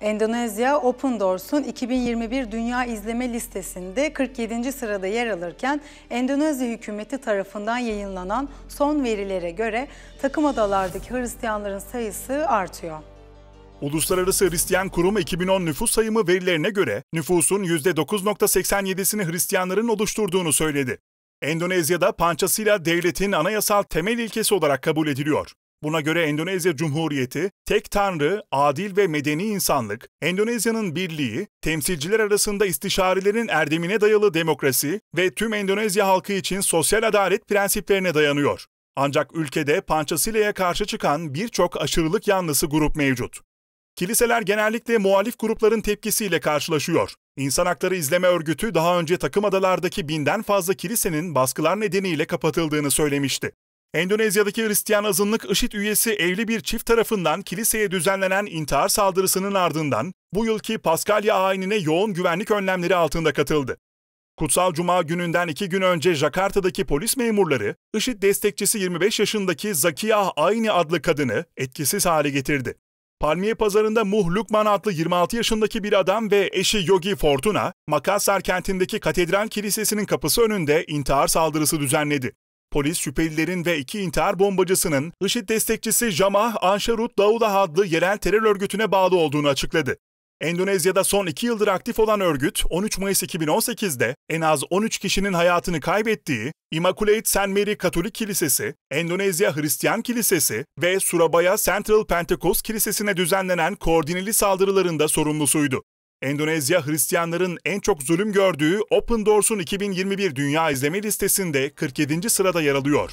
Endonezya Open Doors'un 2021 Dünya İzleme Listesi'nde 47. sırada yer alırken Endonezya hükümeti tarafından yayınlanan son verilere göre takım adalardaki Hristiyanların sayısı artıyor. Uluslararası Hristiyan Kurum 2010 nüfus sayımı verilerine göre nüfusun %9.87'sini Hristiyanların oluşturduğunu söyledi. Endonezya'da pançasıyla devletin anayasal temel ilkesi olarak kabul ediliyor. Buna göre Endonezya Cumhuriyeti, tek tanrı, adil ve medeni insanlık, Endonezya'nın birliği, temsilciler arasında istişarelerin erdemine dayalı demokrasi ve tüm Endonezya halkı için sosyal adalet prensiplerine dayanıyor. Ancak ülkede Pançasile'ye karşı çıkan birçok aşırılık yanlısı grup mevcut. Kiliseler genellikle muhalif grupların tepkisiyle karşılaşıyor. İnsan Hakları İzleme Örgütü daha önce takım adalardaki binden fazla kilisenin baskılar nedeniyle kapatıldığını söylemişti. Endonezya'daki Hristiyan azınlık IŞİD üyesi evli bir çift tarafından kiliseye düzenlenen intihar saldırısının ardından bu yılki Paskalya ayinine yoğun güvenlik önlemleri altında katıldı. Kutsal Cuma gününden iki gün önce Jakarta'daki polis memurları, IŞİD destekçisi 25 yaşındaki Zakiya Ayni adlı kadını etkisiz hale getirdi. Palmiye pazarında Muh Lukman adlı 26 yaşındaki bir adam ve eşi Yogi Fortuna, Makassar kentindeki katedral kilisesinin kapısı önünde intihar saldırısı düzenledi. Polis şüphelilerin ve iki intihar bombacısının IŞİD destekçisi Jamah Ansarut Daulah adlı yerel terör örgütüne bağlı olduğunu açıkladı. Endonezya'da son iki yıldır aktif olan örgüt, 13 Mayıs 2018'de en az 13 kişinin hayatını kaybettiği Immaculate St. Mary Katolik Kilisesi, Endonezya Hristiyan Kilisesi ve Surabaya Central Pentecost Kilisesi'ne düzenlenen koordineli saldırılarında sorumlusuydu. Endonezya Hristiyanların en çok zulüm gördüğü Open Doors'un 2021 Dünya İzleme Listesi'nde 47. sırada yer alıyor.